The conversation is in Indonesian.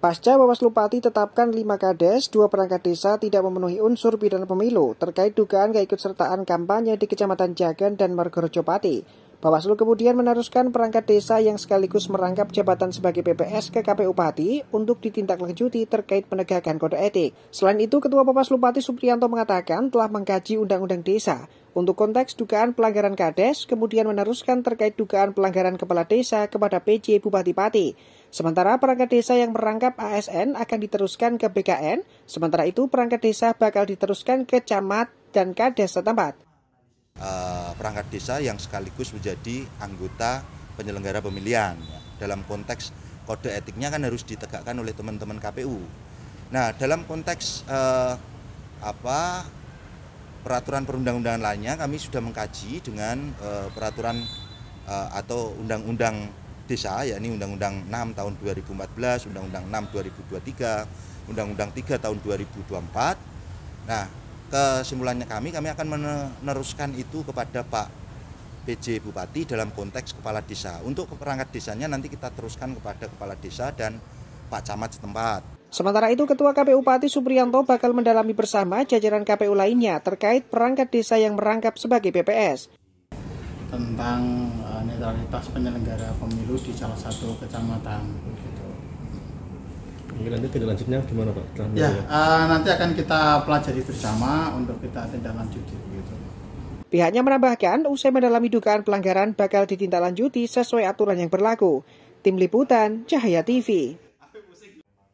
Pasca Bawaslu Pati tetapkan 5 kades, dua perangkat desa tidak memenuhi unsur pidana pemilu terkait dugaan keikutsertaan kampanye di Kecamatan Jagan dan Margorejo Pati. Bawaslu kemudian meneruskan perangkat desa yang sekaligus merangkap jabatan sebagai PPS ke KPU Pati untuk ditindaklanjuti terkait penegakan kode etik. Selain itu, Ketua Bawaslu Pati Suprianto mengatakan telah mengkaji Undang-Undang Desa untuk konteks dugaan pelanggaran Kades, kemudian meneruskan terkait dugaan pelanggaran kepala desa kepada PJ Bupati Pati. Sementara perangkat desa yang merangkap ASN akan diteruskan ke BKN, sementara itu perangkat desa bakal diteruskan ke camat dan Kades setempat. Eh, perangkat desa yang sekaligus menjadi anggota penyelenggara pemilihan. Ya, dalam konteks kode etiknya kan harus ditegakkan oleh teman-teman KPU. Nah, dalam konteks eh, apa peraturan perundang-undangan lainnya kami sudah mengkaji dengan eh, peraturan eh, atau undang-undang desa yakni undang-undang 6 tahun 2014, undang-undang 6 2023, undang-undang 3 tahun 2024. Nah, kesimpulannya kami kami akan meneruskan itu kepada Pak PJ Bupati dalam konteks kepala desa. Untuk perangkat desanya nanti kita teruskan kepada kepala desa dan Pak Camat setempat. Sementara itu, Ketua KPU Pati Supriyanto bakal mendalami bersama jajaran KPU lainnya terkait perangkat desa yang merangkap sebagai BPS. Tentang eh, netralitas penyelenggara pemilu di salah satu kecamatan mungkin nanti tindak lanjutnya gimana pak? Telah ya uh, nanti akan kita pelajari bersama untuk kita tindak lanjuti gitu. Pihaknya menambahkan, usai mendalami dugaan pelanggaran bakal ditindaklanjuti sesuai aturan yang berlaku. Tim Liputan, Cahaya TV.